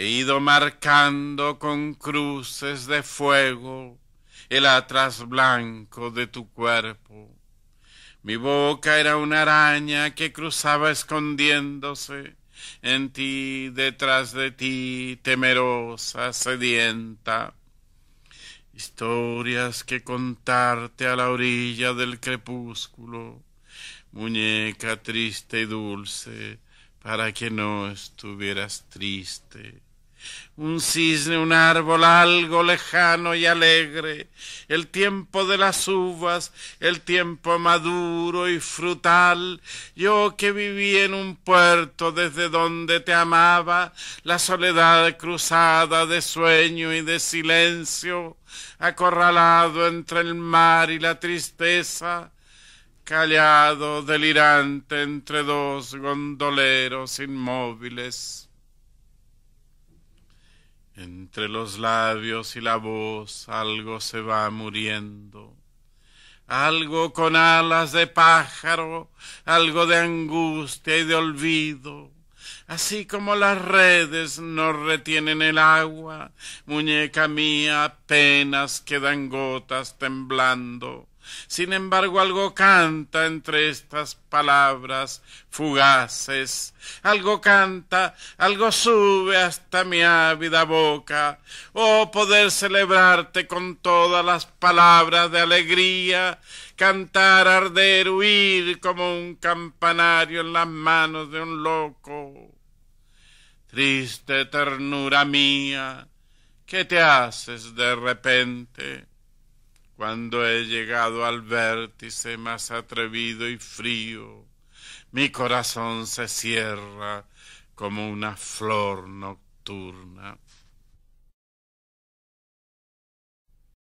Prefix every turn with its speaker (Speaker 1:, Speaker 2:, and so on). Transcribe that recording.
Speaker 1: He ido marcando con cruces de fuego el atrás blanco de tu cuerpo. Mi boca era una araña que cruzaba escondiéndose en ti, detrás de ti, temerosa, sedienta. Historias que contarte a la orilla del crepúsculo, muñeca triste y dulce, para que no estuvieras triste un cisne, un árbol, algo lejano y alegre, el tiempo de las uvas, el tiempo maduro y frutal, yo que viví en un puerto desde donde te amaba, la soledad cruzada de sueño y de silencio, acorralado entre el mar y la tristeza, callado, delirante entre dos gondoleros inmóviles. Entre los labios y la voz algo se va muriendo. Algo con alas de pájaro, algo de angustia y de olvido. Así como las redes no retienen el agua, muñeca mía, apenas quedan gotas temblando. Sin embargo, algo canta entre estas palabras fugaces. Algo canta, algo sube hasta mi ávida boca. Oh, poder celebrarte con todas las palabras de alegría, cantar, arder, huir como un campanario en las manos de un loco. Triste ternura mía, ¿qué te haces de repente? Cuando he llegado al vértice más atrevido y frío, mi corazón se cierra como una flor nocturna.